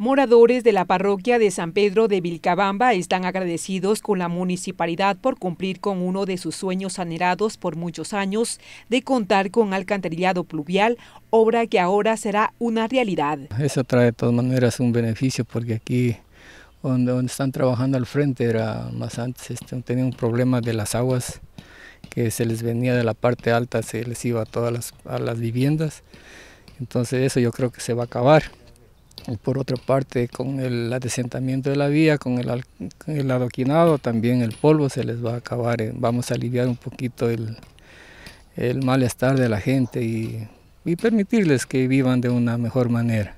Moradores de la parroquia de San Pedro de Vilcabamba están agradecidos con la municipalidad por cumplir con uno de sus sueños anhelados por muchos años de contar con alcantarillado pluvial, obra que ahora será una realidad. Eso trae de todas maneras un beneficio porque aquí donde, están trabajando al frente era más antes, este, tenían un problema de las aguas que se les venía de la parte alta, se les iba a todas las viviendas. Entonces eso yo creo que se va a acabar por otra parte, con el adesentamiento de la vía, con el, con el adoquinado, también el polvo se les va a acabar. Eh, vamos a aliviar un poquito el, malestar de la gente y, y, permitirles que vivan de una mejor manera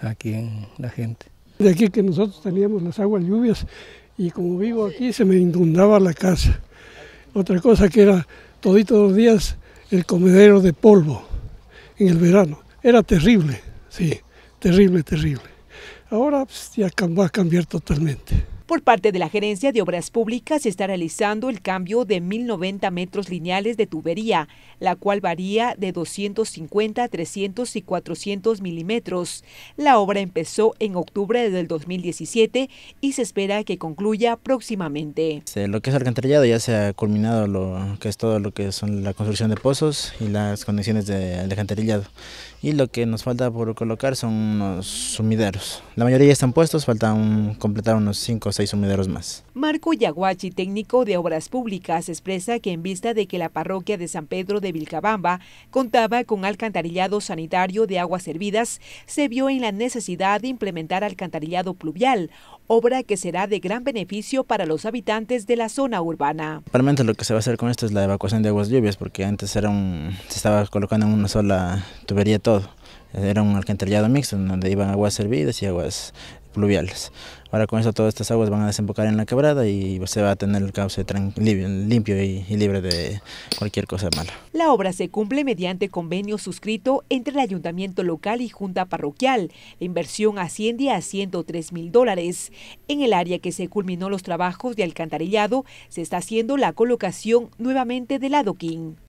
aquí en la gente. De aquí que nosotros teníamos las aguas lluvias y como vivo aquí se me inundaba la casa. Otra cosa que era toditos los días el comedero de polvo en el verano. Era terrible, sí terrible, terrible. Ahora pues, va a cambiar totalmente. Por parte de la Gerencia de Obras Públicas se está realizando el cambio de 1.090 metros lineales de tubería, la cual varía de 250, 300 y 400 milímetros. La obra empezó en octubre del 2017 y se espera que concluya próximamente. Lo que es alcantarillado ya se ha culminado lo que es todo lo que son la construcción de pozos y las conexiones de alcantarillado. Y lo que nos falta por colocar son unos sumideros. La mayoría ya están puestos, faltan completar unos 5 o 6 sumideros más. Marco Yaguachi, técnico de Obras Públicas, expresa que en vista de que la parroquia de San Pedro de Vilcabamba contaba con alcantarillado sanitario de aguas servidas, se vio en la necesidad de implementar alcantarillado pluvial, obra que será de gran beneficio para los habitantes de la zona urbana. Realmente lo que se va a hacer con esto es la evacuación de aguas lluvias, porque antes era un, se estaba colocando en una sola tubería todo. Era un alcantarillado mixto donde iban aguas servidas y aguas pluviales. Ahora con eso todas estas aguas van a desembocar en la quebrada y se va a tener el cauce limpio y, libre de cualquier cosa mala. La obra se cumple mediante convenio suscrito entre el ayuntamiento local y junta parroquial. La inversión asciende a 103 mil dólares. En el área que se culminó los trabajos de alcantarillado se está haciendo la colocación nuevamente del adoquín.